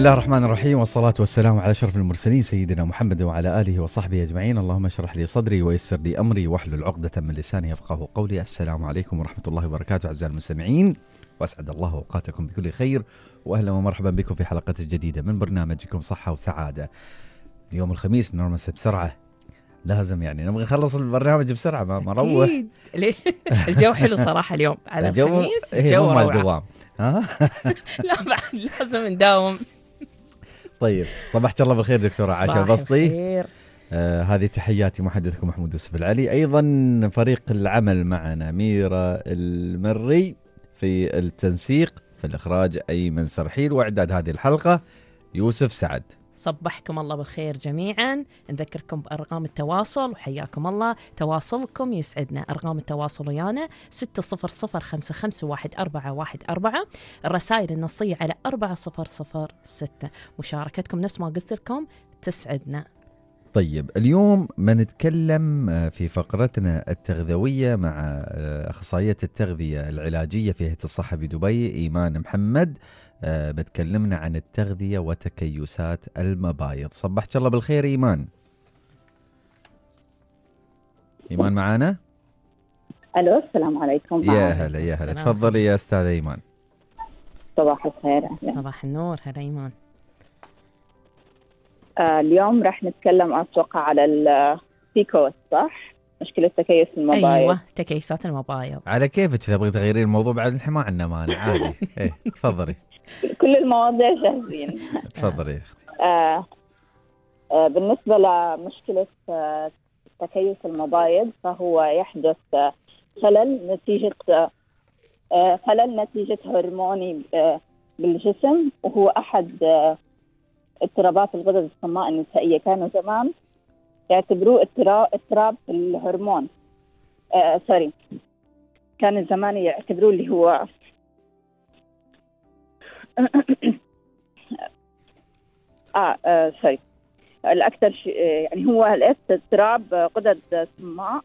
الله الرحمن الرحيم والصلاة والسلام على شرف المرسلين سيدنا محمد وعلى آله وصحبه أجمعين اللهم اشرح لي صدري ويسر لي أمري واحلل عقدة من لساني يفقه قولي السلام عليكم ورحمة الله وبركاته أعزائي المستمعين وأسعد الله أوقاتكم بكل خير وأهلا ومرحبا بكم في حلقة جديدة من برنامجكم صحة وسعادة يوم الخميس نرمس بسرعة لازم يعني نبغى نخلص البرنامج بسرعه ما نروح الجو حلو صراحه اليوم على الجو الخميس إيه، الجو مال الدوام ها لا بعد لازم نداوم طيب صباحك الله بالخير دكتوره عاشا البسطي آه هذه تحياتي محدثكم محمود يوسف العلي ايضا فريق العمل معنا ميرا المري في التنسيق في الاخراج ايمن سرحيل واعداد هذه الحلقه يوسف سعد صبحكم الله بالخير جميعا نذكركم بأرقام التواصل وحياكم الله تواصلكم يسعدنا أرقام التواصل ويانا ستة صفر صفر خمسة خمسة واحد واحد أربعة أربعة الرسائل النصية على أربعة صفر صفر ستة مشاركتكم نفس ما قلت لكم تسعدنا طيب اليوم ما نتكلم آه، في فقرتنا التغذوية مع آه، أخصائية التغذية العلاجية في هيئة الصحة بدبي إيمان محمد آه، بتكلمنا عن التغذية وتكيسات المبايض صبحك الله بالخير إيمان إيمان معانا؟ ألو السلام عليكم يا هلا يا هلا تفضلي يا أستاذة إيمان صباح الخير صباح النور هلا إيمان آه، اليوم راح نتكلم أتوقع على السيكوس صح؟ مشكلة تكيس المبايض أيوة تكيسات المبايض على كيفك إذا تبغي تغيرين الموضوع بعد الحين ما عندنا مانع عادي إيه تفضلي كل المواضيع جاهزين تفضلي يا اختي آه، آه، بالنسبه لمشكله آه، تكيس المبايض فهو يحدث خلل نتيجه خلل نتيجه هرموني بالجسم وهو احد اضطرابات الغدد الصماء النسائيه كانوا زمان يعتبروه اضطراب في الهرمون آه سوري كان زمان يعتبروه اللي هو اه, آه سوري الاكثر شيء آه، يعني هو الاضطراب غدد آه، الصماء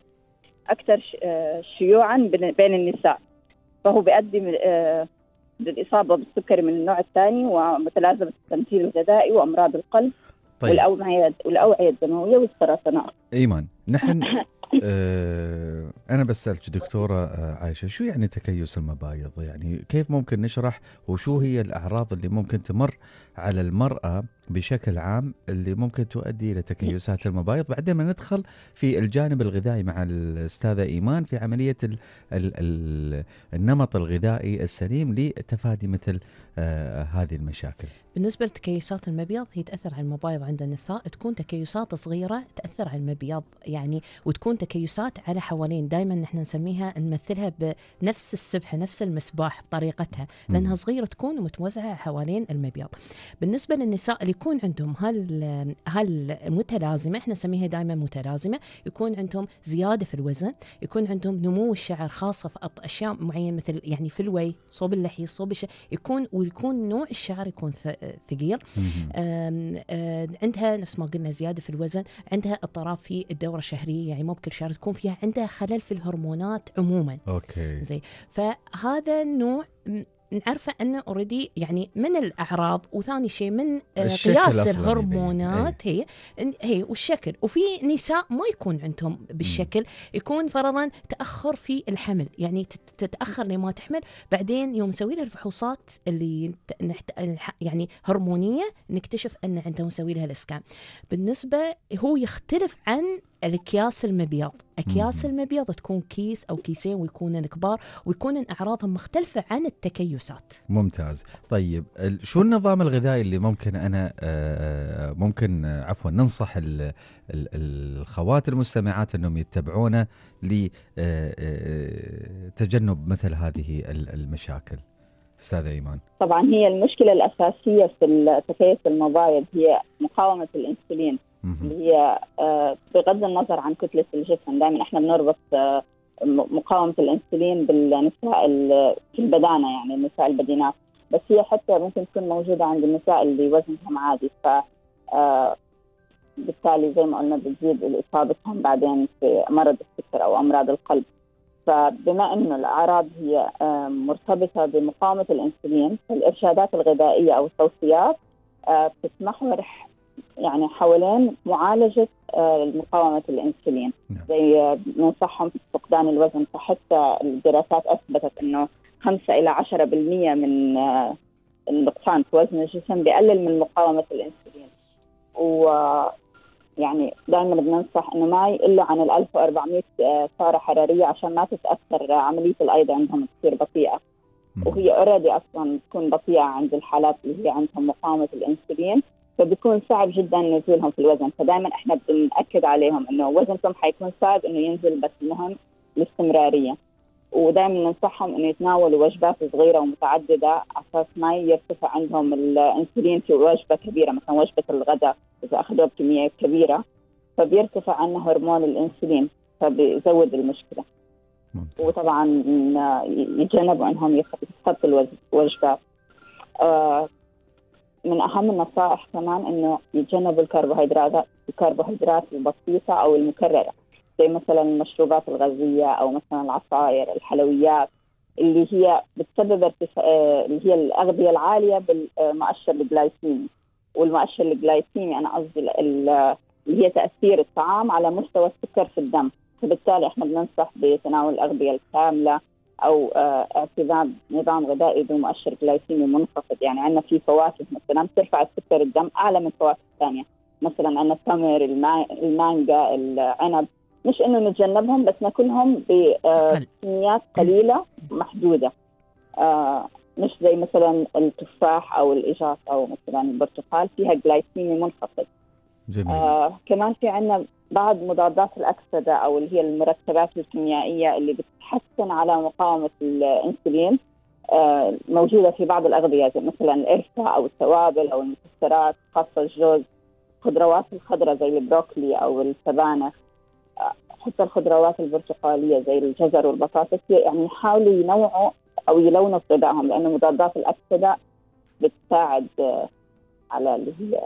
اكثر آه، شيوعا بين النساء فهو بيؤدي للاصابه بالسكري من النوع الثاني ومتلازمه التمثيل الغذائي وامراض القلب طيب. والاوعيه والاوعيه الدمويه والسرطانات ايمن نحن آه، أنا بسألك دكتورة آه، عايشة شو يعني تكيس المبايض يعني كيف ممكن نشرح وشو هي الأعراض اللي ممكن تمر على المرأة بشكل عام اللي ممكن تؤدي إلى تكيسات المبايض بعدين ما ندخل في الجانب الغذائي مع الأستاذة إيمان في عملية الـ الـ النمط الغذائي السليم لتفادي مثل آه هذه المشاكل بالنسبة لتكيسات المبيض هي تأثر على المبايض عند النساء تكون تكيسات صغيرة تأثر على المبيض يعني وتكون تكيسات على حوالين دائما نحن نسميها نمثلها بنفس السبحة نفس المسباح بطريقتها لأنها صغيرة تكون متوزعة حوالين المبيض بالنسبه للنساء اللي يكون عندهم هال هالمتلازمه احنا نسميها دائما متلازمه يكون عندهم زياده في الوزن يكون عندهم نمو الشعر خاصه في اشياء معينه مثل يعني في الوي صوب اللحيه صوب الش... يكون ويكون نوع الشعر يكون ثقيل آه، عندها نفس ما قلنا زياده في الوزن عندها اضطراب في الدوره الشهريه يعني مو بكل شهر تكون فيها عندها خلل في الهرمونات عموما اوكي زي فهذا النوع نعرفه انه اوريدي يعني من الاعراض وثاني شيء من آه، قياس الهرمونات إيه. هي هي والشكل وفي نساء ما يكون عندهم بالشكل يكون فرضا تاخر في الحمل يعني تتاخر لما تحمل بعدين يوم نسوي لها الفحوصات اللي يعني هرمونيه نكتشف ان عندهم نسوي لها الاسكان بالنسبه هو يختلف عن الاكياس المبيض اكياس المبيض تكون كيس او كيسين ويكونن كبار ويكونن اعراضهم مختلفه عن التكيسات ممتاز طيب شو النظام الغذائي اللي ممكن انا آه، آه، ممكن آه، عفوا ننصح الخوات المستمعات انهم يتبعونه لتجنب مثل هذه المشاكل استاذه ايمان طبعا هي المشكله الاساسيه في التكيس المبايض هي مقاومه الانسولين اللي هي آه، بغض النظر عن كتله الجسم دائما احنا بنربط آه، مقاومه الانسولين بالنساء في البدانه يعني النساء البدينات بس هي حتى ممكن تكون موجوده عند النساء اللي وزنهم عادي ف آه، بالتالي زي ما قلنا بتزيد اصابتهم بعدين في مرض السكر او امراض القلب فبما انه الاعراض هي مرتبطه بمقاومه الانسولين فالارشادات الغذائيه او التوصيات بتتمحور يعني حوالين معالجة آه، مقاومة الأنسولين نعم. زي آه، ننصحهم فقدان الوزن فحتى الدراسات أثبتت أنه 5 إلى 10% من النقصان آه، في وزن الجسم بيقلل من مقاومة الأنسولين و يعني دائما بننصح انه ما يقلوا عن ال 1400 سعره حراريه عشان ما تتاثر عمليه الايض عندهم تصير بطيئه نعم. وهي اوريدي اصلا بتكون بطيئه عند الحالات اللي هي عندهم مقاومه الانسولين فبيكون صعب جدا نزولهم في الوزن فدائما احنا بنأكد عليهم انه وزنهم حيكون صعب انه ينزل بس المهم الاستمراريه ودائما ننصحهم انه يتناولوا وجبات صغيره ومتعدده على اساس ما يرتفع عندهم الانسولين في وجبه كبيره مثلا وجبه الغداء اذا اخذوها بكميه كبيره فبيرتفع عنه هرمون الانسولين فبيزود المشكله ممتاز. وطبعا يتجنبوا انهم يخطوا الوجبات آه من اهم النصائح كمان انه يتجنبوا الكربوهيدرات الكربوهيدرات البسيطه او المكرره زي مثلا المشروبات الغازيه او مثلا العصائر الحلويات اللي هي بتسبب ارتفاع آه، اللي هي الاغذيه العاليه بالمؤشر آه، الجلايسيمي والمؤشر الجلايسيمي انا قصدي اللي هي تاثير الطعام على مستوى السكر في الدم فبالتالي احنا بننصح بتناول الاغذيه الكامله او آه، اعتماد نظام غذائي ذو مؤشر جلايسيمي منخفض يعني عندنا في فواكه مثلا بترفع سكر الدم اعلى من الفواكه الثانيه مثلا عندنا التمر المانجا العنب مش انه نتجنبهم بس ناكلهم بكميات آه، قليله محدوده آه، مش زي مثلا التفاح او الاجاص او مثلا البرتقال فيها جلايسيمي منخفض جميل. آه كمان في عندنا بعض مضادات الاكسده او اللي هي المركبات الكيميائيه اللي بتحسن على مقاومه الانسولين آه، موجوده في بعض الاغذيه زي مثلا القرفه او التوابل او المكسرات خاصه الجوز الخضروات الخضراء زي البروكلي او السبانخ آه، حتى الخضروات البرتقاليه زي الجزر والبطاطس يعني يحاولوا ينوعوا او يلونوا في غذائهم لانه مضادات الاكسده بتساعد آه، على اللي هي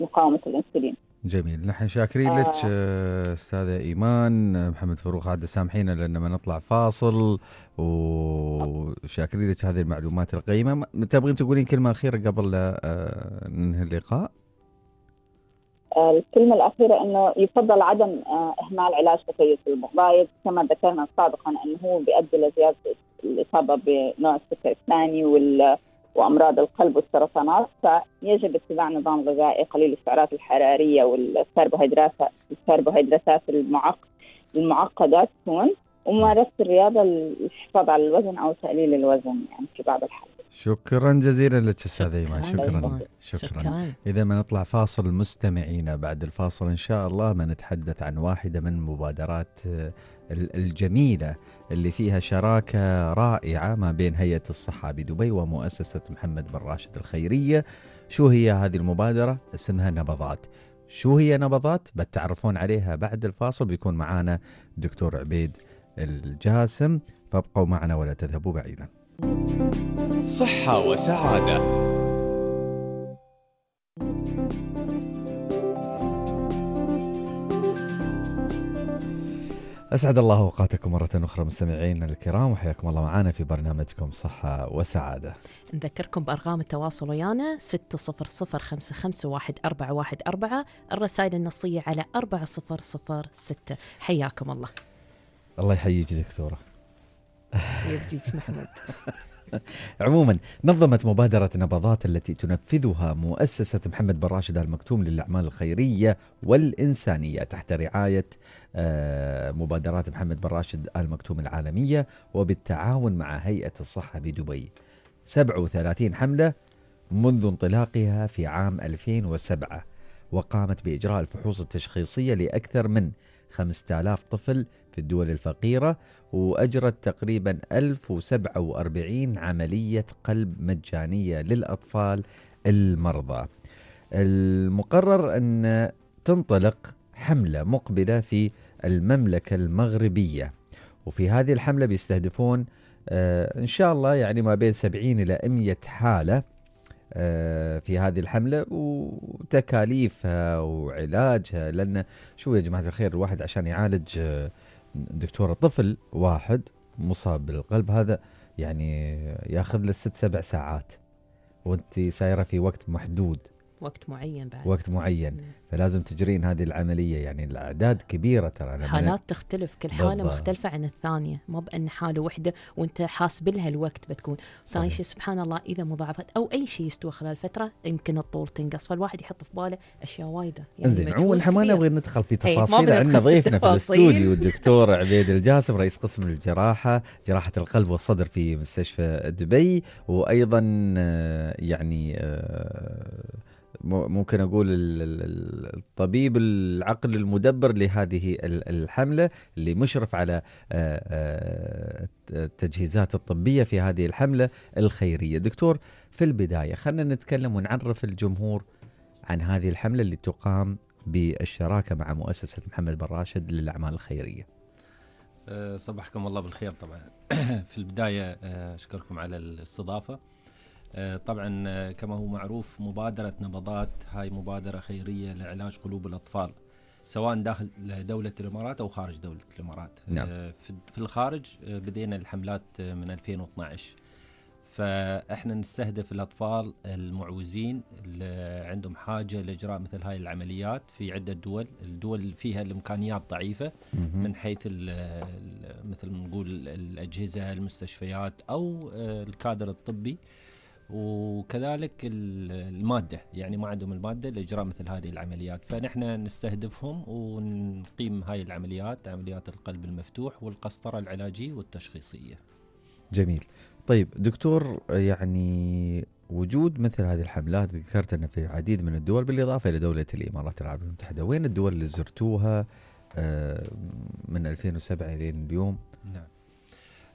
مقاومه الانسولين. جميل نحن شاكرين آه. لك آه، استاذه ايمان آه، محمد فاروق عاد سامحينا لان ما نطلع فاصل وشاكرين لك هذه المعلومات القيمه تبغين تقولين كلمه اخيره قبل لا آه، ننهي اللقاء الكلمة الأخيرة أنه يفضل عدم إهمال علاج تكيس المبايض كما ذكرنا سابقا أنه هو بيؤدي لزيادة الإصابة بنوع السكر الثاني وال وامراض القلب والسرطانات فيجب اتباع نظام غذائي قليل السعرات الحراريه والكربوهيدرات الكربوهيدرات المعقده تكون وممارسه الرياضه للحفاظ على الوزن او تقليل الوزن يعني في بعض الحالات. شكرا جزيلا لك استاذ ايمان شكرا شكرا, شكرا. شكرا. اذا ما نطلع فاصل مستمعينا بعد الفاصل ان شاء الله ما نتحدث عن واحده من مبادرات آه، الجميله اللي فيها شراكه رائعه ما بين هيئه الصحه بدبي ومؤسسه محمد بن راشد الخيريه شو هي هذه المبادره اسمها نبضات شو هي نبضات بتعرفون عليها بعد الفاصل بيكون معانا دكتور عبيد الجاسم فابقوا معنا ولا تذهبوا بعيدا صحه وسعاده أسعد الله أوقاتكم مرة أخرى مستمعينا الكرام وحياكم الله معنا في برنامجكم صحة وسعادة نذكركم بأرقام التواصل ويانا 6005511414 الرسائل النصية على 4006 حياكم الله الله يحييك دكتورة يرجيك محمود عموما نظمت مبادرة نبضات التي تنفذها مؤسسة محمد بن راشد المكتوم للأعمال الخيرية والإنسانية تحت رعاية آه، مبادرات محمد بن راشد المكتوم العالمية وبالتعاون مع هيئة الصحة بدبي 37 حملة منذ انطلاقها في عام 2007 وقامت بإجراء الفحوص التشخيصية لأكثر من 5000 طفل في الدول الفقيرة وأجرت تقريبا 1047 عملية قلب مجانية للأطفال المرضى المقرر أن تنطلق حملة مقبلة في المملكة المغربية وفي هذه الحملة بيستهدفون آه، إن شاء الله يعني ما بين 70 إلى 100 حالة آه، في هذه الحملة وتكاليفها وعلاجها لأن شو يا جماعة الخير الواحد عشان يعالج آه، دكتورة طفل واحد مصاب بالقلب هذا يعني ياخذ له ست سبع ساعات وانت سايره في وقت محدود وقت معين بعد وقت معين مم. فلازم تجرين هذه العملية يعني الأعداد كبيرة ترى حالات تختلف كل حالة بالضبط. مختلفة عن الثانية ما بأن حالة واحدة وأنت حاسب لها الوقت بتكون ثاني طيب، شيء سبحان الله إذا مضاعفات أو أي شيء يستوى خلال فترة يمكن الطول تنقص فالواحد يحط في باله أشياء وايدة يعني زين عموما احنا ما نبغي ندخل في إيه، تفاصيل عندنا ضيفنا في الاستوديو الدكتور عبيد الجاسم رئيس قسم الجراحة جراحة القلب والصدر في مستشفى دبي وأيضا آه، يعني آه، ممكن اقول الطبيب العقل المدبر لهذه الحمله اللي مشرف على آه، آه، التجهيزات الطبيه في هذه الحمله الخيريه. دكتور في البدايه خلينا نتكلم ونعرف الجمهور عن هذه الحمله اللي تقام بالشراكه مع مؤسسه محمد بن راشد للاعمال الخيريه. آه، صبحكم الله بالخير طبعا. في البدايه اشكركم على الاستضافه. آه، طبعا آه، كما هو معروف مبادرة نبضات هاي مبادرة خيرية لعلاج قلوب الأطفال سواء داخل دولة الإمارات أو خارج دولة الإمارات آه، نعم. في الخارج بدينا الحملات من 2012 فإحنا نستهدف الأطفال المعوزين اللي عندهم حاجة لإجراء مثل هاي العمليات في عدة دول الدول فيها الإمكانيات ضعيفة من حيث مثل ما نقول الأجهزة المستشفيات أو الكادر الطبي وكذلك الماده يعني ما عندهم الماده لاجراء مثل هذه العمليات فنحن نستهدفهم ونقيم هاي العمليات عمليات القلب المفتوح والقسطره العلاجيه والتشخيصيه جميل طيب دكتور يعني وجود مثل هذه الحملات ذكرت انه في العديد من الدول بالإضافة إلى دولة الإمارات العربية المتحدة وين الدول اللي زرتوها آه، من 2007 إلى اليوم نعم.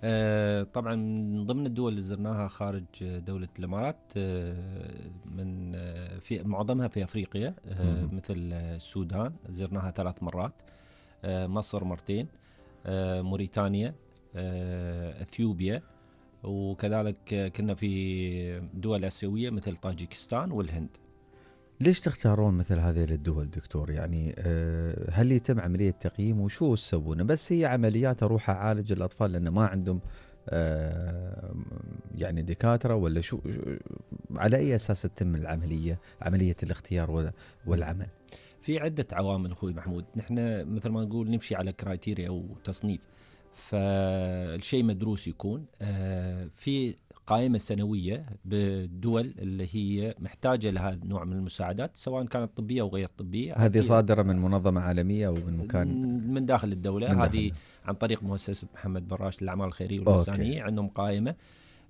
آه، طبعا من ضمن الدول اللي زرناها خارج دولة الإمارات آه، من آه، في معظمها في أفريقيا مثل السودان زرناها ثلاث مرات مصر مرتين موريتانيا أثيوبيا وكذلك كنا في دول آسيوية مثل طاجيكستان والهند ليش تختارون مثل هذه الدول دكتور يعني آه، هل يتم عملية تقييم وشو تسوونه بس هي عمليات أروح أعالج الأطفال لأن ما عندهم آه، يعني دكاترة ولا شو على أي أساس تتم العملية عملية الاختيار والعمل في عدة عوامل أخوي محمود نحن مثل ما نقول نمشي على كرايتيريا وتصنيف فالشيء مدروس يكون آه، في القائمة السنوية بالدول اللي هي محتاجة لهذا النوع من المساعدات سواء كانت طبية أو غير طبية هذه صادرة من منظمة عالمية أو من مكان من داخل الدولة من هذه عن طريق مؤسسة محمد براش للأعمال الخيرية والإنسانية عندهم قائمة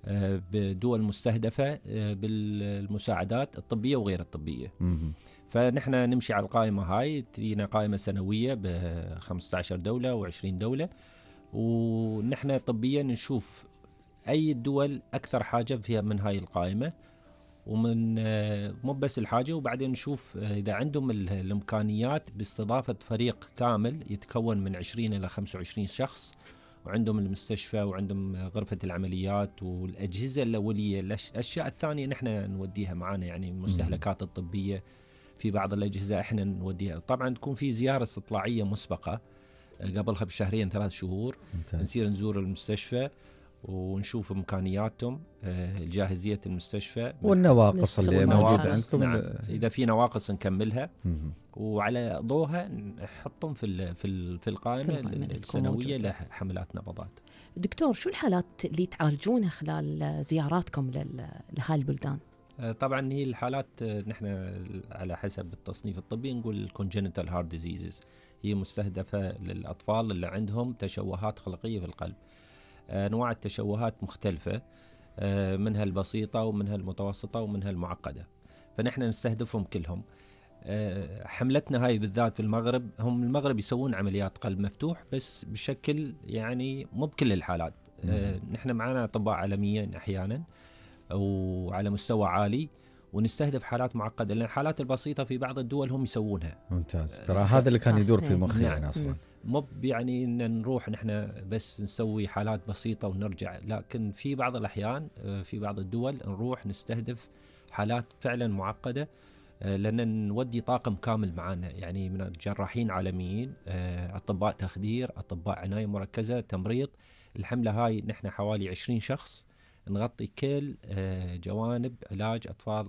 آه، بدول مستهدفة آه، بالمساعدات الطبية وغير الطبية مم. فنحن نمشي على القائمة هاي تجينا قائمة سنوية ب 15 دولة و20 دولة ونحن طبيا نشوف اي الدول اكثر حاجه فيها من هاي القائمه ومن آه، مو بس الحاجه وبعدين نشوف آه، اذا عندهم الامكانيات باستضافه فريق كامل يتكون من 20 الى 25 شخص وعندهم المستشفى وعندهم غرفة العمليات والأجهزة الأولية الأشياء الثانية نحن نوديها معنا يعني المستهلكات الطبية في بعض الأجهزة إحنا نوديها طبعا تكون في زيارة استطلاعية مسبقة آه، قبلها بشهرين ثلاث شهور ممتاز. نصير نزور المستشفى ونشوف امكانياتهم آه، جاهزيه المستشفى والنواقص اللي موجوده عندكم نعم. اذا في نواقص نكملها وعلى ضوها نحطهم في في في القائمه, السنويه لحملات نبضات. دكتور شو الحالات اللي تعالجونها خلال زياراتكم لهاي البلدان؟ آه، طبعا هي الحالات آه، نحن على حسب التصنيف الطبي نقول الكونجنتال هارت ديزيزز هي مستهدفه للاطفال اللي عندهم تشوهات خلقيه في القلب. آه، انواع التشوهات مختلفه آه، منها البسيطه ومنها المتوسطه ومنها المعقده فنحن نستهدفهم كلهم آه، حملتنا هاي بالذات في المغرب هم المغرب يسوون عمليات قلب مفتوح بس بشكل يعني مو بكل الحالات نعم. نحن معنا اطباء عالميين احيانا وعلى مستوى عالي ونستهدف حالات معقده لان الحالات البسيطه في بعض الدول هم يسوونها ممتاز ترى هذا اللي كان يدور في مخي نعم. يعني اصلا مو يعني ان نروح نحن بس نسوي حالات بسيطه ونرجع لكن في بعض الاحيان آه، في بعض الدول نروح نستهدف حالات فعلا معقده آه، لان نودي طاقم كامل معنا يعني من جراحين عالميين آه، اطباء تخدير اطباء عنايه مركزه تمريض الحمله هاي نحن حوالي 20 شخص نغطي كل جوانب علاج اطفال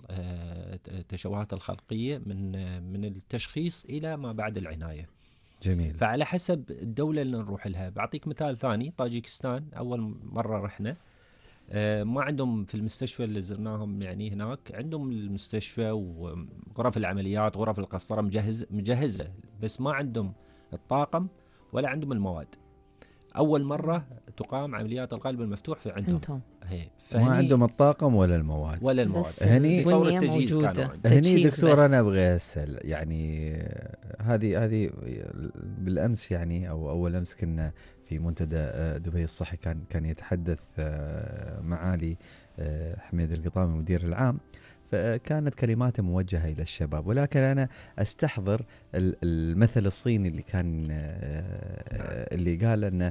التشوهات الخلقيه من من التشخيص الى ما بعد العنايه جميل فعلى حسب الدوله اللي نروح لها بعطيك مثال ثاني طاجيكستان اول مره رحنا آه، ما عندهم في المستشفى اللي زرناهم يعني هناك عندهم المستشفى وغرف العمليات غرف القسطره مجهز مجهزه بس ما عندهم الطاقم ولا عندهم المواد اول مره تقام عمليات القلب المفتوح في عندهم انتم ما عندهم الطاقم ولا المواد ولا المواد هني طور التجهيز كانوا هني دكتور انا ابغى اسال يعني هذه هذه بالامس يعني او اول امس كنا في منتدى آه، دبي الصحي كان كان يتحدث آه، معالي آه، حميد القطامي المدير العام فكانت كلماته موجهه الى الشباب ولكن انا استحضر المثل الصيني اللي كان آه، اللي قال ان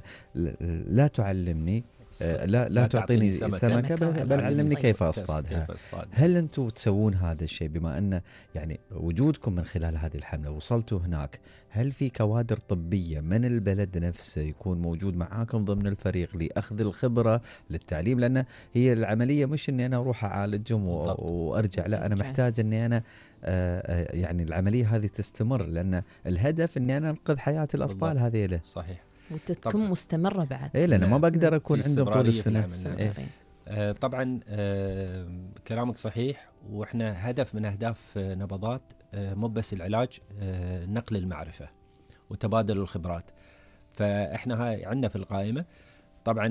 لا تعلمني آه، لا لا تعطيني سمكة, سمكة بل علمني كيف أصطادها هل أنتم تسوون هذا الشيء بما أن يعني وجودكم من خلال هذه الحملة وصلتوا هناك هل في كوادر طبية من البلد نفسه يكون موجود معاكم ضمن الفريق لأخذ الخبرة للتعليم لأن هي العملية مش أني أنا أروح أعالجهم وأرجع لا أنا محتاج أني أنا آه، آه، يعني العملية هذه تستمر لأن الهدف أني أنا أنقذ حياة الأطفال هذه له صحيح وتكون مستمره بعد اي لان ما بقدر اكون عندهم طول السنه نعم. آه، طبعا آه، كلامك صحيح واحنا هدف من اهداف آه، نبضات مو بس العلاج نقل المعرفه وتبادل الخبرات فاحنا هاي عندنا في القائمه طبعا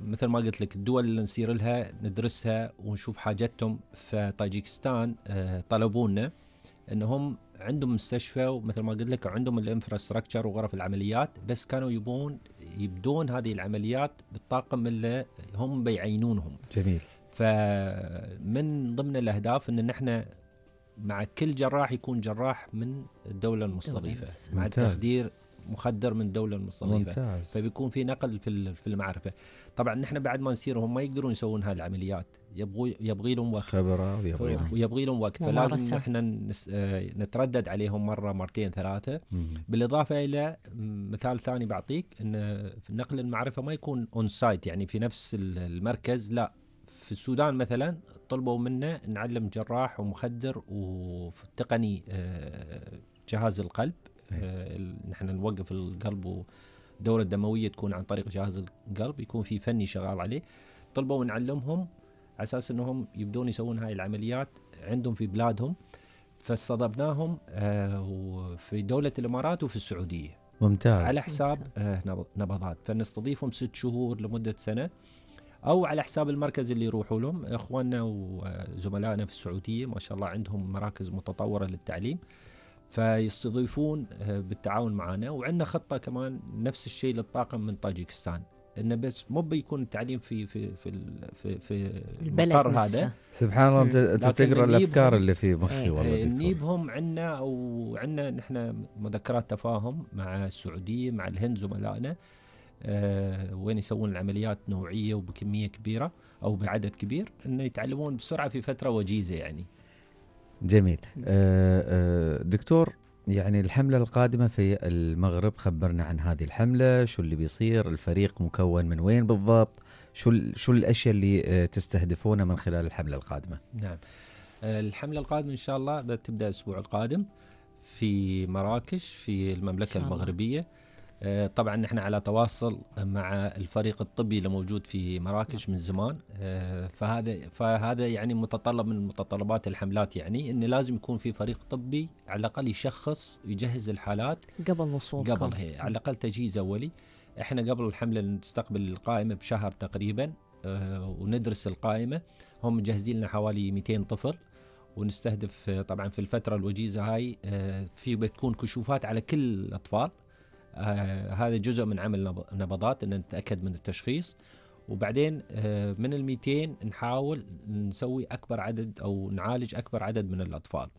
مثل ما قلت لك الدول اللي نسير لها ندرسها ونشوف حاجتهم فطاجيكستان طلبونا انهم عندهم مستشفى ومثل ما قلت لك عندهم الانفراستراكشر وغرف العمليات بس كانوا يبون يبدون هذه العمليات بالطاقم اللي هم بيعينونهم جميل فمن ضمن الاهداف ان نحن مع كل جراح يكون جراح من الدولة المستضيفة مع التخدير مخدر من دولة مستضيفة ممتاز. فبيكون في نقل في في المعرفة طبعا نحن بعد ما نسير هم ما يقدرون يسوون هالعمليات يبغوا يبغي لهم وقت خبرة ويبغي لهم وقت فلازم نحن آه، نتردد عليهم مرة مرتين ثلاثة بالإضافة إلى مثال ثاني بعطيك أن نقل المعرفة ما يكون أون سايت يعني في نفس المركز لا في السودان مثلا طلبوا منا نعلم جراح ومخدر وتقني آه، جهاز القلب ان آه، احنا نوقف القلب والدوره الدمويه تكون عن طريق جهاز القلب يكون في فني شغال عليه طلبوا نعلمهم على اساس انهم يبدون يسوون هاي العمليات عندهم في بلادهم فاستضفناهم آه، في دوله الامارات وفي السعوديه ممتاز على حساب آه، ممتاز. نبضات فنستضيفهم ست شهور لمده سنه او على حساب المركز اللي يروحوا لهم اخواننا وزملائنا في السعوديه ما شاء الله عندهم مراكز متطوره للتعليم فيستضيفون آه، بالتعاون معنا وعندنا خطه كمان نفس الشيء للطاقم من طاجيكستان انه بس مو بيكون التعليم في في في في, في البلد نفسه. هذا سبحان الله انت تقرا الافكار اللي في مخي إيه. والله إيه، دكتور. نجيبهم عندنا وعندنا نحن مذكرات تفاهم مع السعوديه مع الهند زملائنا آه وين يسوون العمليات نوعيه وبكميه كبيره او بعدد كبير انه يتعلمون بسرعه في فتره وجيزه يعني جميل آه، آه، دكتور يعني الحملة القادمة في المغرب خبرنا عن هذه الحملة شو اللي بيصير الفريق مكون من وين بالضبط شو شو الأشياء اللي آه، تستهدفونها من خلال الحملة القادمة نعم الحملة القادمة إن شاء الله بتبدأ الأسبوع القادم في مراكش في المملكة المغربية آه، طبعا نحن على تواصل مع الفريق الطبي اللي موجود في مراكش من زمان آه، فهذا فهذا يعني متطلب من متطلبات الحملات يعني انه لازم يكون في فريق طبي على الاقل يشخص يجهز الحالات قبل وصول قبل هي على الاقل تجهيز اولي احنا قبل الحمله نستقبل القائمه بشهر تقريبا آه، وندرس القائمه هم مجهزين لنا حوالي 200 طفل ونستهدف طبعا في الفتره الوجيزه هاي في بتكون كشوفات على كل الاطفال آه، هذا جزء من عمل نبضات ان نتاكد من التشخيص وبعدين آه، من ال 200 نحاول نسوي اكبر عدد او نعالج اكبر عدد من الاطفال.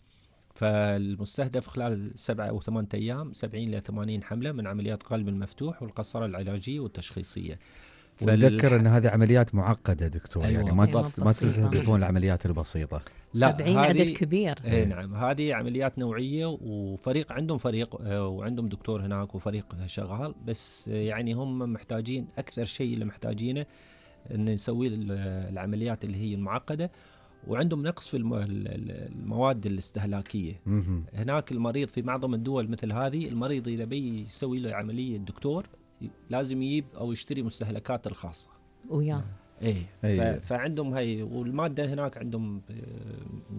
فالمستهدف خلال سبعة أو ثمانية أيام 70 إلى 80 حملة من عمليات قلب المفتوح والقصرة العلاجية والتشخيصية ونذكر ان هذه عمليات معقده دكتور أيوة. يعني ما أيوة، ما تستهدفون العمليات البسيطه لا 70 عدد كبير اي إيه. نعم هذه عمليات نوعيه وفريق عندهم فريق آه، وعندهم دكتور هناك وفريق شغال بس آه، يعني هم محتاجين اكثر شيء اللي محتاجينه ان نسوي العمليات اللي هي المعقده وعندهم نقص في المواد الاستهلاكيه هناك المريض في معظم الدول مثل هذه المريض اذا بي يسوي له عمليه الدكتور لازم يجيب او يشتري مستهلكات الخاصه وياه ايه أي. فعندهم هي والماده هناك عندهم آه،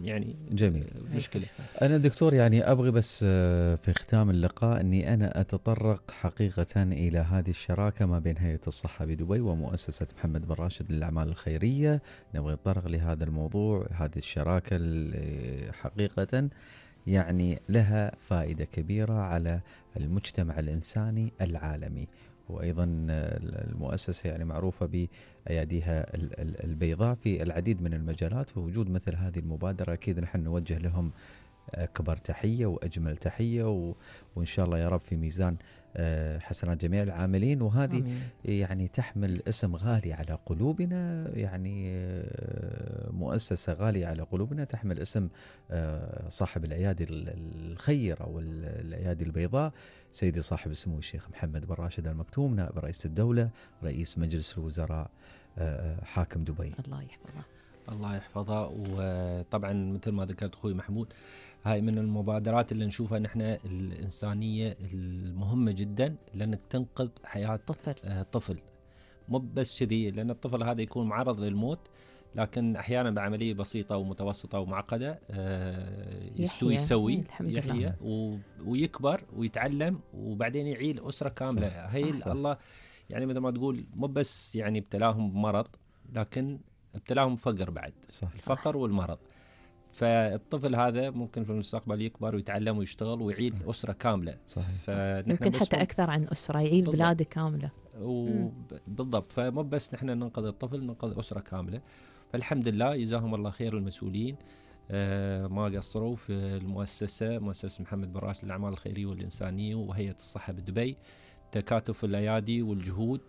يعني جميل آه، مشكله انا دكتور يعني ابغي بس آه، في ختام اللقاء اني انا اتطرق حقيقه الى هذه الشراكه ما بين هيئه الصحه بدبي ومؤسسه محمد بن راشد للاعمال الخيريه نبغى نتطرق لهذا الموضوع هذه الشراكه حقيقه يعني لها فائده كبيره على المجتمع الانساني العالمي وايضا المؤسسه يعني معروفه باياديها البيضاء في العديد من المجالات ووجود مثل هذه المبادره اكيد نحن نوجه لهم اكبر تحيه واجمل تحيه وان شاء الله يا رب في ميزان آه، حسنات جميع العاملين وهذه أمين. يعني تحمل اسم غالي على قلوبنا يعني آه، مؤسسة غالية على قلوبنا تحمل اسم آه، صاحب الأيادي الخيرة والأيادي البيضاء سيدي صاحب السمو الشيخ محمد بن راشد المكتوم نائب رئيس الدولة رئيس مجلس الوزراء حاكم دبي الله يحفظه الله يحفظه وطبعا مثل ما ذكرت اخوي محمود هاي من المبادرات اللي نشوفها نحن الإنسانية المهمة جدا لأنك تنقذ حياة طفل, آه طفل. مو بس كذي لأن الطفل هذا يكون معرض للموت لكن احيانا بعمليه بسيطه ومتوسطه ومعقده آه، يسوي يسوي إيه، الحمد يحيى لله. و... ويكبر ويتعلم وبعدين يعيل اسره كامله صح. هي صح. الله يعني مثل ما تقول مو بس يعني ابتلاهم بمرض لكن ابتلاهم فقر بعد صح. الفقر صح. والمرض فالطفل هذا ممكن في المستقبل يكبر ويتعلم ويشتغل ويعيد اسره كامله صحيح فنحن يمكن حتى اكثر عن اسره يعيد بلاده كامله بالضبط فمو بس نحن ننقذ الطفل ننقذ اسره كامله فالحمد لله جزاهم الله خير المسؤولين آه، ما قصروا في المؤسسه مؤسسه محمد بن راشد للاعمال الخيريه والانسانيه وهيئه الصحه بدبي تكاتف الايادي والجهود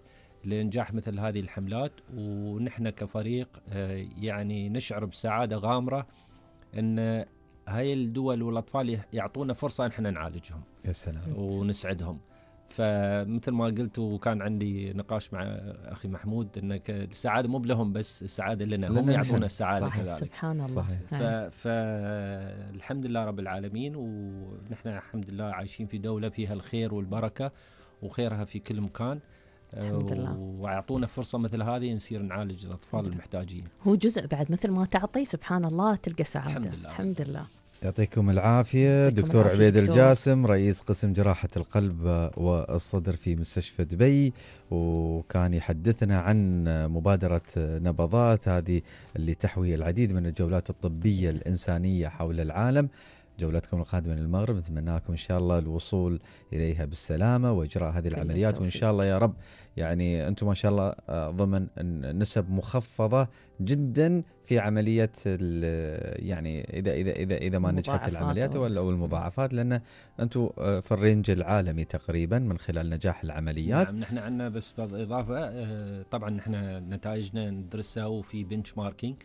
لانجاح مثل هذه الحملات ونحن كفريق آه، يعني نشعر بسعاده غامره ان هاي الدول والاطفال يعطونا فرصه ان احنا نعالجهم يا سلام ونسعدهم فمثل ما قلت وكان عندي نقاش مع اخي محمود انك السعاده مو لهم بس السعاده لنا هم يعطونا السعاده صحيح كذلك سبحان الله صحيح نعم. فالحمد لله رب العالمين ونحن الحمد لله عايشين في دوله فيها الخير والبركه وخيرها في كل مكان الحمد لله واعطونا فرصه مثل هذه نصير نعالج الاطفال المحتاجين هو جزء بعد مثل ما تعطي سبحان الله تلقى سعاده الحمد لله الحمد لله يعطيكم العافية دكتور العافية عبيد دكتور. الجاسم رئيس قسم جراحة القلب والصدر في مستشفى دبي وكان يحدثنا عن مبادرة نبضات هذه اللي تحوي العديد من الجولات الطبية الإنسانية حول العالم جولتكم القادمة للمغرب نتمنى لكم إن شاء الله الوصول إليها بالسلامة وإجراء هذه العمليات وإن شاء الله يا رب يعني أنتم ما شاء الله آه، ضمن نسب مخفضة جدا في عملية يعني إذا إذا إذا إذا ما نجحت العمليات آه. أو المضاعفات لأن أنتم آه، في الرينج العالمي تقريبا من خلال نجاح العمليات نعم نحن عندنا بس إضافة طبعا نحن نتائجنا ندرسها وفي بنش ماركينج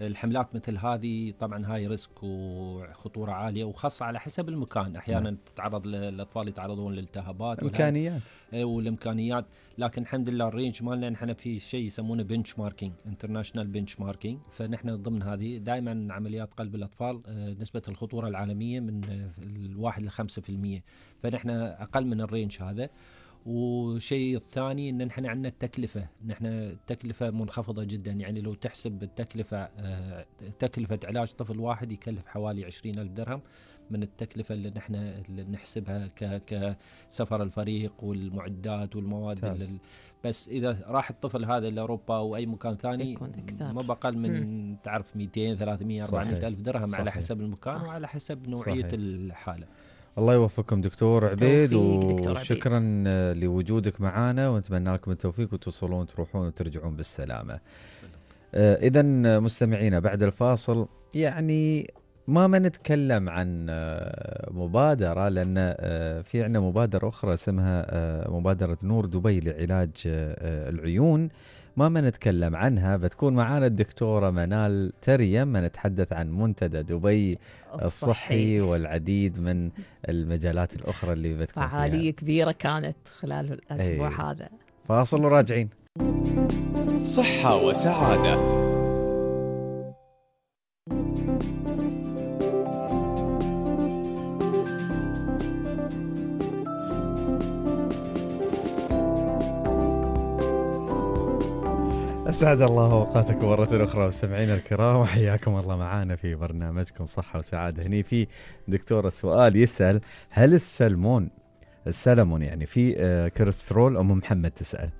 الحملات مثل هذه طبعا هاي ريسك وخطوره عاليه وخاصه على حسب المكان احيانا نعم. تتعرض الاطفال يتعرضون للالتهابات امكانيات إيه، والامكانيات لكن الحمد لله الرينج مالنا نحن في شيء يسمونه بنش ماركينج انترناشونال بنش ماركينج فنحن ضمن هذه دائما عمليات قلب الاطفال إيه، نسبه الخطوره العالميه من إيه، الواحد ل 5% فنحن اقل من الرينج هذا والشيء الثاني ان نحن عندنا التكلفه نحن التكلفه منخفضه جدا يعني لو تحسب التكلفه آه، تكلفه علاج طفل واحد يكلف حوالي 20000 درهم من التكلفه اللي نحن اللي نحسبها كسفر الفريق والمعدات والمواد بس اذا راح الطفل هذا لاوروبا او اي مكان ثاني ما بقل من تعرف 200 300 400 الف درهم صحيح. على حسب المكان صحيح. وعلى حسب نوعيه صحيح. الحاله الله يوفقكم دكتور عبيد وشكرا لوجودك معنا ونتمنى لكم التوفيق وتوصلون تروحون وترجعون بالسلامه. آه اذا مستمعينا بعد الفاصل يعني ما ما نتكلم عن آه، مبادره لان آه، في عندنا مبادره اخرى اسمها آه، مبادره نور دبي لعلاج العيون. ما بنتكلم عنها بتكون معانا الدكتورة منال تريم بنتحدث عن منتدى دبي الصحي, الصحي والعديد من المجالات الأخرى اللي بتكون فعالية فيها. كبيرة كانت خلال الأسبوع أيه. هذا فاصل وراجعين صحة وسعادة اسعد الله اوقاتكم مره اخرى مستمعينا الكرام وحياكم الله معانا في برنامجكم صحه وسعاده هني في دكتور السؤال يسال هل السلمون السلمون يعني في آه، كوليسترول ام محمد تسال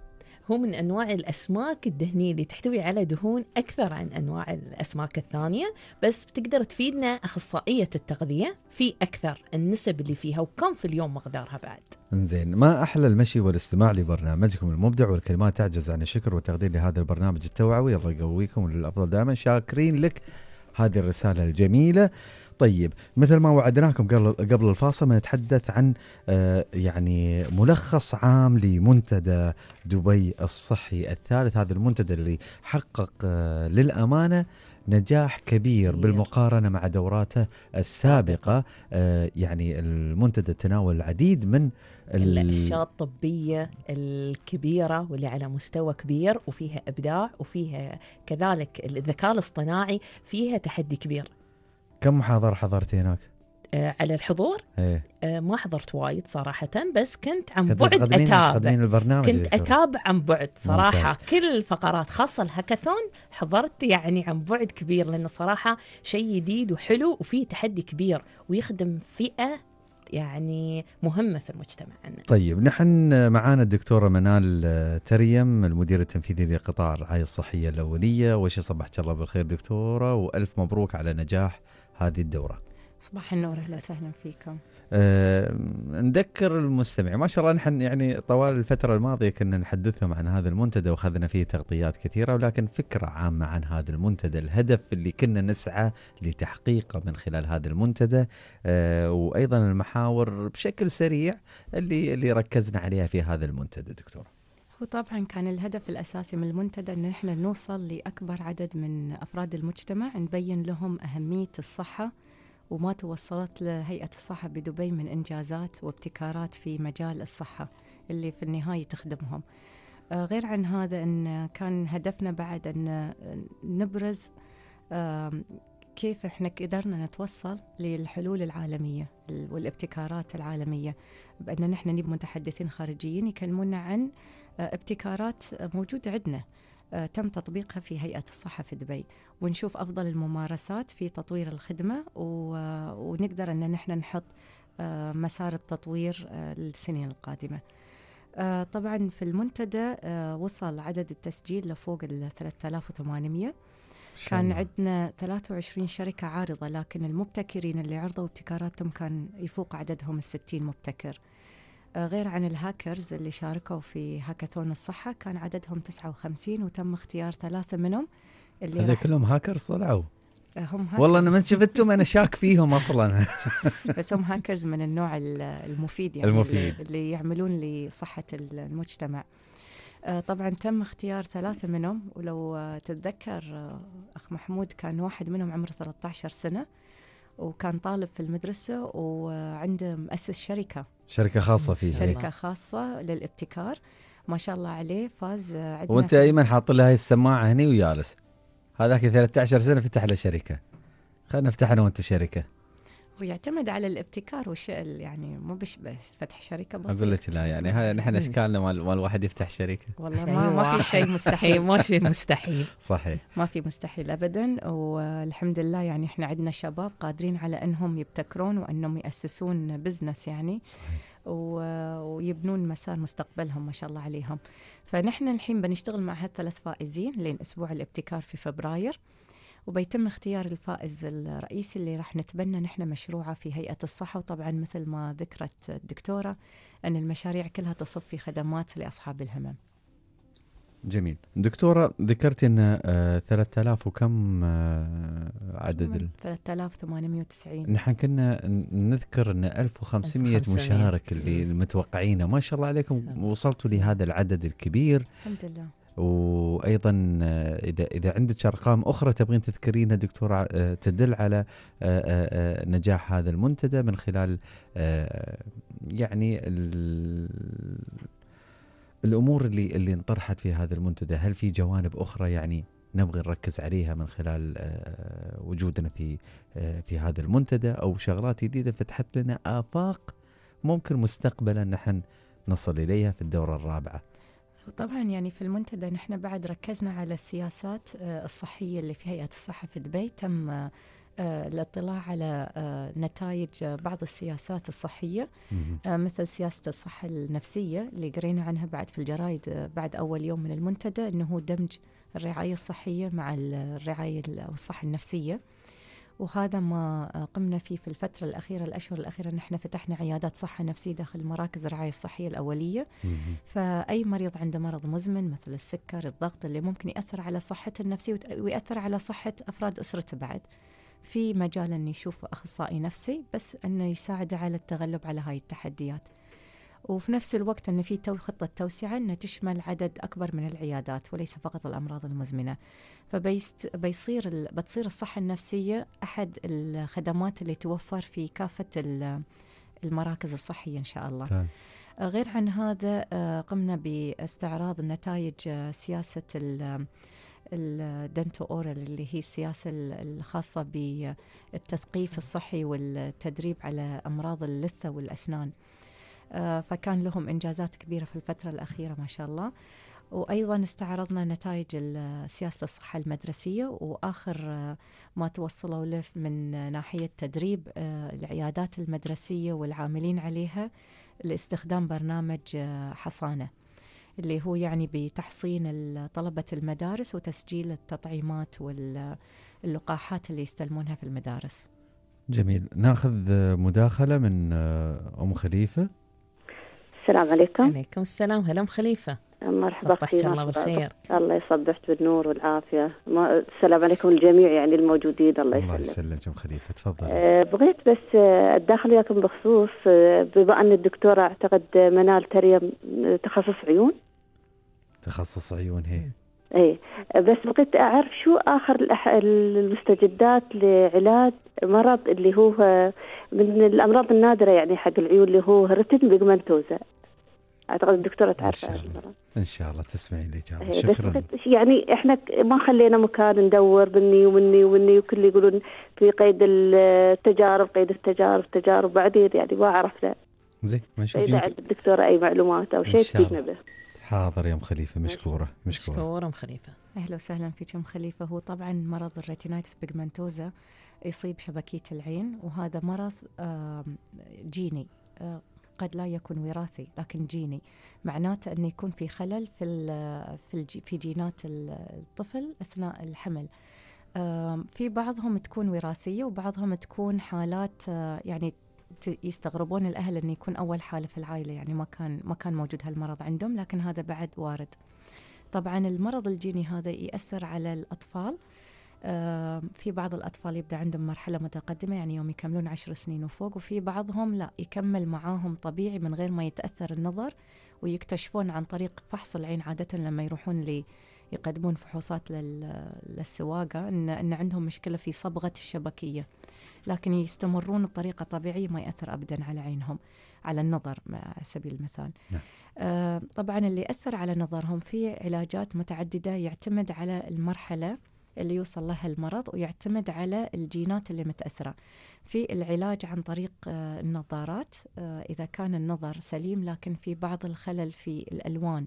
هو من انواع الاسماك الدهنيه اللي تحتوي على دهون اكثر عن انواع الاسماك الثانيه بس بتقدر تفيدنا اخصائيه التغذيه في اكثر النسب اللي فيها وكم في اليوم مقدارها بعد زين ما احلى المشي والاستماع لبرنامجكم المبدع والكلمات تعجز عن الشكر والتقدير لهذا البرنامج التوعوي الله يقويكم وللافضل دائما شاكرين لك هذه الرساله الجميله طيب مثل ما وعدناكم قبل قبل الفاصل بنتحدث عن آه، يعني ملخص عام لمنتدى دبي الصحي الثالث هذا المنتدى اللي حقق آه، للامانه نجاح كبير بالمقارنة مع دوراته السابقة آه، يعني المنتدى تناول العديد من الأشياء الطبية الكبيرة واللي على مستوى كبير وفيها إبداع وفيها كذلك الذكاء الاصطناعي فيها تحدي كبير كم محاضرة حضرتي هناك؟ آه على الحضور ايه؟ آه ما حضرت وايد صراحة بس كنت عن كنت بعد أتابع البرنامج كنت أتابع عن بعد صراحة ممتاز. كل الفقرات خاصة الهاكاثون حضرت يعني عن بعد كبير لأن صراحة شيء جديد وحلو وفيه تحدي كبير ويخدم فئة يعني مهمة في المجتمع عندنا طيب نحن معانا الدكتورة منال تريم المديرة التنفيذية لقطاع الرعاية الصحية الأولية وش صبحك الله بالخير دكتورة وألف مبروك على نجاح هذه الدورة صباح النور اهلا وسهلا فيكم. أه نذكر المستمع ما شاء الله نحن يعني طوال الفترة الماضية كنا نحدثهم عن هذا المنتدى واخذنا فيه تغطيات كثيرة ولكن فكرة عامة عن هذا المنتدى، الهدف اللي كنا نسعى لتحقيقه من خلال هذا المنتدى أه وايضا المحاور بشكل سريع اللي اللي ركزنا عليها في هذا المنتدى دكتور. وطبعا كان الهدف الأساسي من المنتدى أن احنا نوصل لأكبر عدد من أفراد المجتمع نبين لهم أهمية الصحة وما توصلت لهيئة الصحة بدبي من إنجازات وابتكارات في مجال الصحة اللي في النهاية تخدمهم آه، غير عن هذا أن كان هدفنا بعد أن نبرز كيف احنا قدرنا نتوصل للحلول العالميه والابتكارات العالميه بان نحن نجيب متحدثين خارجيين يكلمونا عن آه، ابتكارات موجودة عندنا آه، تم تطبيقها في هيئة الصحة في دبي ونشوف أفضل الممارسات في تطوير الخدمة آه، ونقدر أن نحن نحط مسار التطوير للسنين القادمة طبعا في المنتدى وصل عدد التسجيل لفوق ال 3800 كان عندنا 23 شركة عارضة لكن المبتكرين اللي عرضوا ابتكاراتهم كان يفوق عددهم ال 60 مبتكر آه، غير عن الهاكرز اللي شاركوا في هاكاثون الصحة كان عددهم 59 وتم اختيار ثلاثة منهم اللي هذا كلهم هاكرز طلعوا آه، هم هاكرز والله انا من شفتهم انا شاك فيهم اصلا بس هم هاكرز من النوع المفيد يعني المفيد اللي يعملون لصحة المجتمع آه، طبعا تم اختيار ثلاثة منهم ولو تتذكر أخ محمود كان واحد منهم عمره 13 سنة وكان طالب في المدرسة وعنده مؤسس شركة شركة خاصة فيه شركة إيه. خاصة للابتكار ما شاء الله عليه فاز عندنا وانت ايمن حاط له هاي السماعة هني وجالس هذاك 13 سنة فتح له شركة خلينا نفتح انا وانت شركة ويعتمد على الابتكار وش يعني مو بش فتح شركه بسيطه اقول لك لا يعني هذا نحن اشكالنا مال مال الواحد يفتح شركه والله أيوة. ما, ما في شيء مستحيل ما في مستحيل صحيح ما في مستحيل ابدا والحمد لله يعني احنا عندنا شباب قادرين على انهم يبتكرون وانهم ياسسون بزنس يعني صحيح. ويبنون مسار مستقبلهم ما شاء الله عليهم فنحن الحين بنشتغل مع هالثلاث فائزين لين اسبوع الابتكار في فبراير وبيتم اختيار الفائز الرئيسي اللي راح نتبنى نحن مشروعه في هيئه الصحه وطبعا مثل ما ذكرت الدكتوره ان المشاريع كلها تصب في خدمات لاصحاب الهمم. جميل دكتورة ذكرت أن 3000 آه، وكم آه، عدد 3890 نحن كنا نذكر أن 1500 مشارك اللي متوقعينه ما شاء الله عليكم وصلتوا لهذا العدد الكبير الحمد لله وايضا آه، اذا اذا عندك ارقام اخرى تبغين تذكرينها دكتور آه، تدل على آه، نجاح هذا المنتدى من خلال يعني الامور اللي اللي انطرحت في هذا المنتدى هل في جوانب اخرى يعني نبغي نركز عليها من خلال وجودنا في في هذا المنتدى او شغلات جديده فتحت لنا افاق ممكن مستقبلا نحن نصل اليها في الدوره الرابعه وطبعا يعني في المنتدى نحن بعد ركزنا على السياسات آه، الصحية اللي في هيئة الصحة في دبي تم آه، آه، الاطلاع على نتائج بعض السياسات الصحية مثل سياسة الصحة النفسية اللي قرينا عنها بعد في الجرايد بعد أول يوم من المنتدى أنه دمج الرعاية الصحية مع الرعاية أو الصحة النفسية وهذا ما قمنا فيه في الفترة الأخيرة الأشهر الأخيرة نحن فتحنا عيادات صحة نفسية داخل مراكز الرعاية الصحية الأولية فأي مريض عنده مرض مزمن مثل السكر الضغط اللي ممكن يأثر على صحته النفسية ويأثر على صحة أفراد أسرته بعد في مجال أن يشوف أخصائي نفسي بس أنه يساعده على التغلب على هاي التحديات وفي نفس الوقت أن في تو خطة توسعة انها تشمل عدد أكبر من العيادات وليس فقط الأمراض المزمنة فبيست بيصير بتصير الصحة النفسية أحد الخدمات اللي توفر في كافة المراكز الصحية إن شاء الله تاز. غير عن هذا آه، قمنا باستعراض نتائج آه، سياسة الدنتو اورال اللي هي السياسه الخاصه بالتثقيف الصحي والتدريب على امراض اللثه والاسنان آه، فكان لهم إنجازات كبيرة في الفترة الأخيرة ما شاء الله وأيضا استعرضنا نتائج سياسة الصحة المدرسية وآخر آه، ما توصلوا له من ناحية تدريب آه، العيادات المدرسية والعاملين عليها لاستخدام برنامج حصانة اللي هو يعني بتحصين طلبة المدارس وتسجيل التطعيمات واللقاحات اللي يستلمونها في المدارس جميل ناخذ مداخلة من أم خليفة السلام عليكم عليكم السلام هلا ام خليفه مرحبا صبحك الله بالخير الله يصبحك بالنور والعافيه السلام عليكم الجميع يعني الموجودين الله يسلمك الله يسلمك ام خليفه تفضل أه بغيت بس اتداخل وياكم بخصوص آه، بما ان الدكتوره اعتقد منال تريم تخصص عيون تخصص عيون هي اي بس بغيت اعرف شو اخر المستجدات لعلاج مرض اللي هو آه، من الامراض النادره يعني حق العيون اللي هو ريتن بيجمنتوزا اعتقد الدكتوره تعرف إن, ان شاء الله تسمعي الاجابه إيه، شكرا يعني احنا ما خلينا مكان ندور مني ومني ومني وكل يقولون في قيد التجارب قيد التجارب تجارب بعدين يعني ما عرفنا زين ما نشوف اذا عند الدكتوره اي معلومات او شيء تفيدنا به حاضر يا ام خليفه مشكوره مشكوره مشكوره ام خليفه اهلا وسهلا فيك ام خليفه هو طبعا مرض الريتينايتس بيجمنتوزا يصيب شبكيه العين وهذا مرض جيني آه، قد لا يكون وراثي لكن جيني معناته أن يكون في خلل في في, في جينات الطفل أثناء الحمل في بعضهم تكون وراثية وبعضهم تكون حالات آه، يعني يستغربون الأهل أن يكون أول حالة في العائلة يعني ما كان ما كان موجود هالمرض عندهم لكن هذا بعد وارد طبعا المرض الجيني هذا يأثر على الأطفال في بعض الأطفال يبدأ عندهم مرحلة متقدمة يعني يوم يكملون عشر سنين وفوق وفي بعضهم لا يكمل معاهم طبيعي من غير ما يتأثر النظر ويكتشفون عن طريق فحص العين عادة لما يروحون لي يقدمون فحوصات للسواقة إن, إن عندهم مشكلة في صبغة الشبكية لكن يستمرون بطريقة طبيعية ما يأثر أبدا على عينهم على النظر على سبيل المثال نعم. آه طبعا اللي أثر على نظرهم في علاجات متعددة يعتمد على المرحلة اللي يوصل لها المرض ويعتمد على الجينات اللي متأثرة في العلاج عن طريق آه، النظارات آه، إذا كان النظر سليم لكن في بعض الخلل في الألوان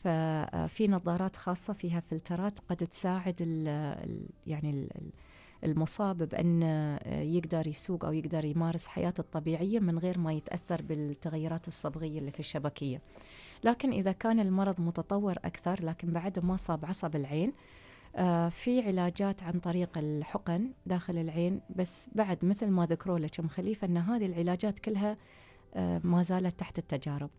ففي آه، نظارات خاصة فيها فلترات قد تساعد ال يعني الـ المصاب بأن يقدر يسوق أو يقدر يمارس حياته الطبيعية من غير ما يتأثر بالتغيرات الصبغية اللي في الشبكية لكن إذا كان المرض متطور أكثر لكن بعد ما صاب عصب العين آه، في علاجات عن طريق الحقن داخل العين بس بعد مثل ما ذكروا لك ام خليفه ان هذه العلاجات كلها آه، ما زالت تحت التجارب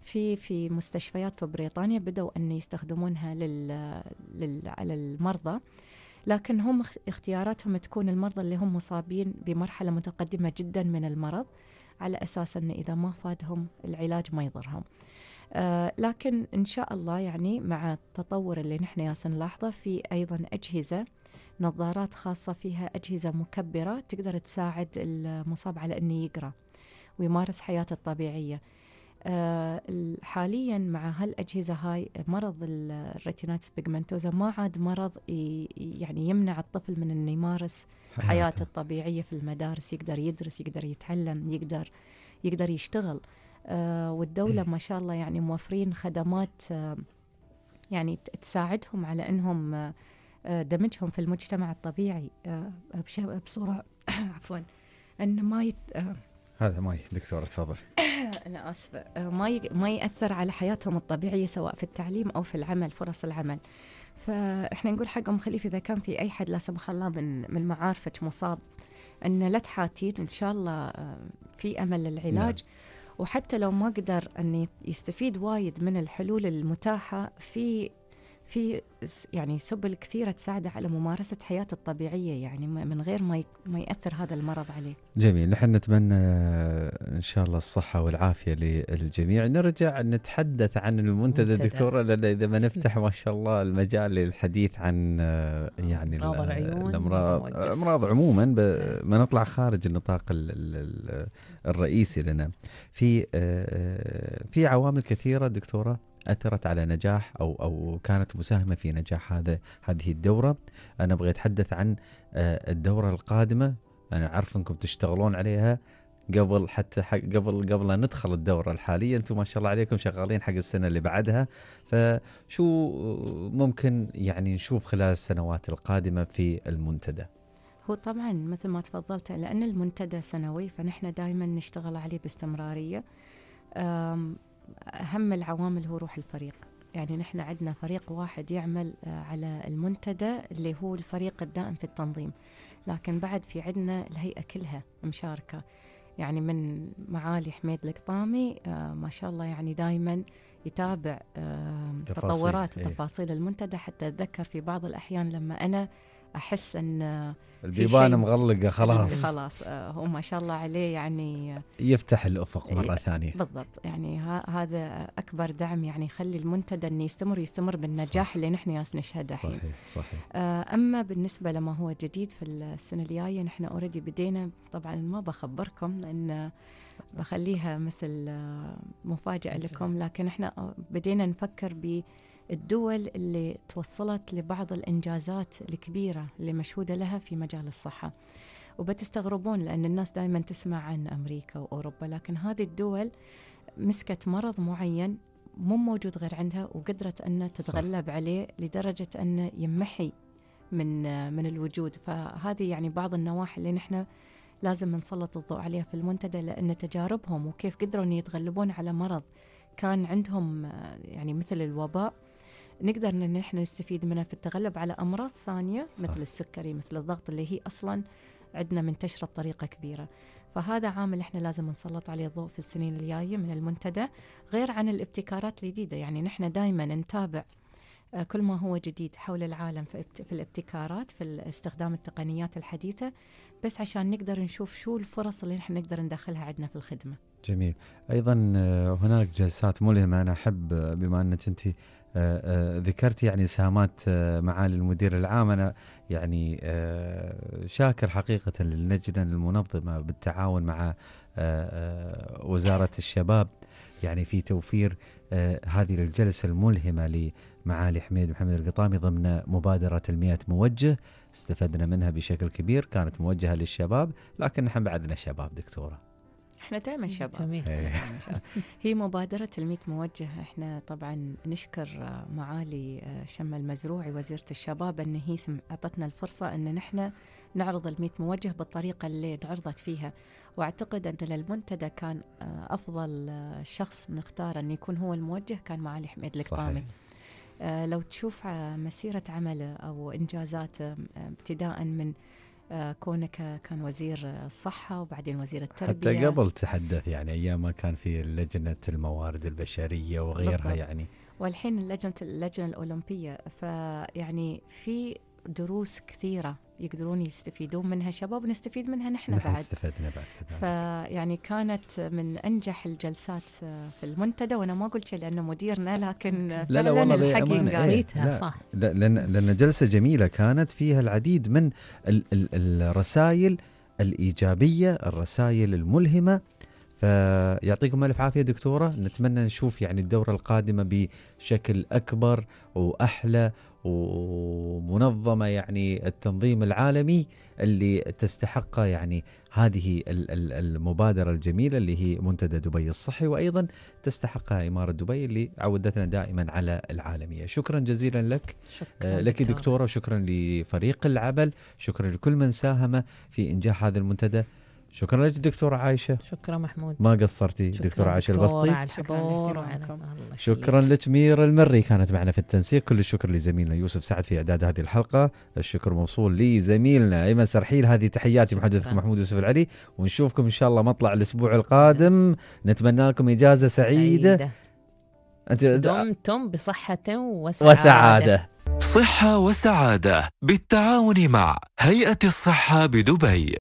في في مستشفيات في بريطانيا بدأوا أن يستخدمونها لل, لل على المرضى لكن هم اختياراتهم تكون المرضى اللي هم مصابين بمرحلة متقدمة جدا من المرض على أساس أن إذا ما فادهم العلاج ما يضرهم آه لكن إن شاء الله يعني مع التطور اللي نحن ياس نلاحظه في أيضا أجهزة نظارات خاصة فيها أجهزة مكبرة تقدر تساعد المصاب على أنه يقرأ ويمارس حياته الطبيعية آه، حاليا مع هالأجهزة هاي مرض الريتيناتس بيجمنتوزا ما عاد مرض يعني يمنع الطفل من أنه يمارس حياته, حياته الطبيعية في المدارس يقدر يدرس يقدر يتعلم يقدر يقدر يشتغل آه، والدولة ما شاء الله يعني موفرين خدمات آه، يعني تساعدهم على أنهم آه، دمجهم في المجتمع الطبيعي بصورة عفوا أن ما يت... هذا ماي دكتورة تفضل أنا آسفة ما ما يأثر على حياتهم الطبيعية سواء في التعليم أو في العمل فرص العمل فإحنا نقول حق أم خليفة إذا كان في أي حد لا سمح الله من من معارفك مصاب أن لا تحاتين إن شاء الله في أمل للعلاج نعم. وحتى لو ما قدر أن يستفيد وايد من الحلول المتاحة في في يعني سبل كثيره تساعده على ممارسه حياته الطبيعيه يعني من غير ما ما ياثر هذا المرض عليه. جميل، نحن نتمنى ان شاء الله الصحه والعافيه للجميع، نرجع نتحدث عن المنتدى دكتوره لان اذا ما نفتح ما شاء الله المجال للحديث عن يعني الامراض الامراض عموما نعم. ما نطلع خارج النطاق الرئيسي لنا. في آه، آه، في عوامل كثيره دكتوره اثرت على نجاح او او كانت مساهمه في نجاح هذا هذه الدوره انا ابغى اتحدث عن آه، الدوره القادمه انا اعرف انكم تشتغلون عليها قبل حتى حق قبل قبل لا ندخل الدوره الحاليه انتم ما شاء الله عليكم شغالين حق السنه اللي بعدها فشو ممكن يعني نشوف خلال السنوات القادمه في المنتدى هو طبعا مثل ما تفضلت لان المنتدى سنوي فنحن دائما نشتغل عليه باستمراريه اهم العوامل هو روح الفريق يعني نحن عندنا فريق واحد يعمل آه، على المنتدى اللي هو الفريق الدائم في التنظيم لكن بعد في عندنا الهيئة كلها مشاركة يعني من معالي حميد القطامي آه، ما شاء الله يعني دائما يتابع آه، تفاصيل. تطورات إيه. وتفاصيل المنتدى حتى أتذكر في بعض الأحيان لما أنا احس ان البيبان مغلقه خلاص خلاص آه، هو ما شاء الله عليه يعني آه، يفتح الافق مره إيه، ثانيه بالضبط يعني هذا اكبر دعم يعني يخلي المنتدى انه يستمر يستمر بالنجاح صح. اللي نحن ياس نشهده الحين صحيح صحيح آه، اما بالنسبه لما هو جديد في السنه الجايه نحن اوريدي بدينا طبعا ما بخبركم لان بخليها مثل مفاجاه لكم لكن احنا بدينا نفكر ب الدول اللي توصلت لبعض الإنجازات الكبيرة اللي مشهودة لها في مجال الصحة وبتستغربون لأن الناس دائما تسمع عن أمريكا وأوروبا لكن هذه الدول مسكت مرض معين مو موجود غير عندها وقدرت أن تتغلب صح. عليه لدرجة أنه يمحي من من الوجود فهذه يعني بعض النواحي اللي نحن لازم نسلط الضوء عليها في المنتدى لأن تجاربهم وكيف قدروا أن يتغلبون على مرض كان عندهم يعني مثل الوباء نقدر ان احنا نستفيد منها في التغلب على امراض ثانيه صح. مثل السكري مثل الضغط اللي هي اصلا عندنا منتشره بطريقه كبيره فهذا عامل احنا لازم نسلط عليه الضوء في السنين الجايه من المنتدى غير عن الابتكارات الجديده يعني نحن دائما نتابع آه، كل ما هو جديد حول العالم في الابتكارات في استخدام التقنيات الحديثة بس عشان نقدر نشوف شو الفرص اللي نحن نقدر ندخلها عندنا في الخدمة جميل أيضا آه، هناك جلسات ملهمة أنا أحب آه، بما أنك أنت آه، آه، ذكرت يعني سهامات آه، معالي المدير العام انا يعني شاكر حقيقه للجنه المنظمه بالتعاون مع وزاره الشباب يعني في توفير هذه الجلسه الملهمه لمعالي حميد محمد القطامي ضمن مبادره المئة موجه استفدنا منها بشكل كبير كانت موجهه للشباب لكن نحن بعدنا شباب دكتوره احنا دائما إيه، شباب جميل إيه. هي مبادرة ال موجهة احنا طبعا نشكر آه، معالي آه، شم المزروعي وزيرة الشباب ان هي اعطتنا الفرصة ان نحن نعرض ال موجه بالطريقة اللي انعرضت فيها واعتقد ان للمنتدى كان آه، افضل شخص نختار ان يكون هو الموجه كان معالي حميد القطامي لو تشوف مسيرة عمله او انجازاته ابتداء من آه، كونك كان وزير الصحة وبعدين وزير التربية حتى قبل تحدث يعني أيام ما كان في لجنة الموارد البشرية وغيرها بالضبط. يعني والحين لجنة اللجنة الأولمبية فيعني في دروس كثيره يقدرون يستفيدون منها شباب ونستفيد منها نحن, نحن بعد استفدنا بعد فيعني كانت من انجح الجلسات في المنتدى وانا ما قلت شيء لانه مديرنا لكن لا لا والله قريتها إيه. صح لا لان لان جلسه جميله كانت فيها العديد من الرسائل الايجابيه الرسائل الملهمه فيعطيكم الف عافيه دكتوره نتمنى نشوف يعني الدوره القادمه بشكل اكبر واحلى ومنظمه يعني التنظيم العالمي اللي تستحقه يعني هذه المبادره الجميله اللي هي منتدى دبي الصحي وايضا تستحقها اماره دبي اللي عودتنا دائما على العالميه شكرا جزيلا لك شكرا آه، لك دكتوره وشكرا لفريق العمل شكرا لكل من ساهم في انجاح هذا المنتدى شكرا لك دكتورة عايشة شكرا محمود ما قصرتي دكتورة عايشة البسطي شكرا لك ميرا المري كانت معنا في التنسيق كل الشكر لزميلنا يوسف سعد في إعداد هذه الحلقة الشكر موصول لزميلنا أيمن سرحيل هذه تحياتي محدثكم محمود يوسف العلي ونشوفكم إن شاء الله مطلع الأسبوع القادم نتمنى لكم إجازة سعيدة, سعيدة. أنت دمتم بصحة وسعادة, وسعادة. صحة وسعادة بالتعاون مع هيئة الصحة بدبي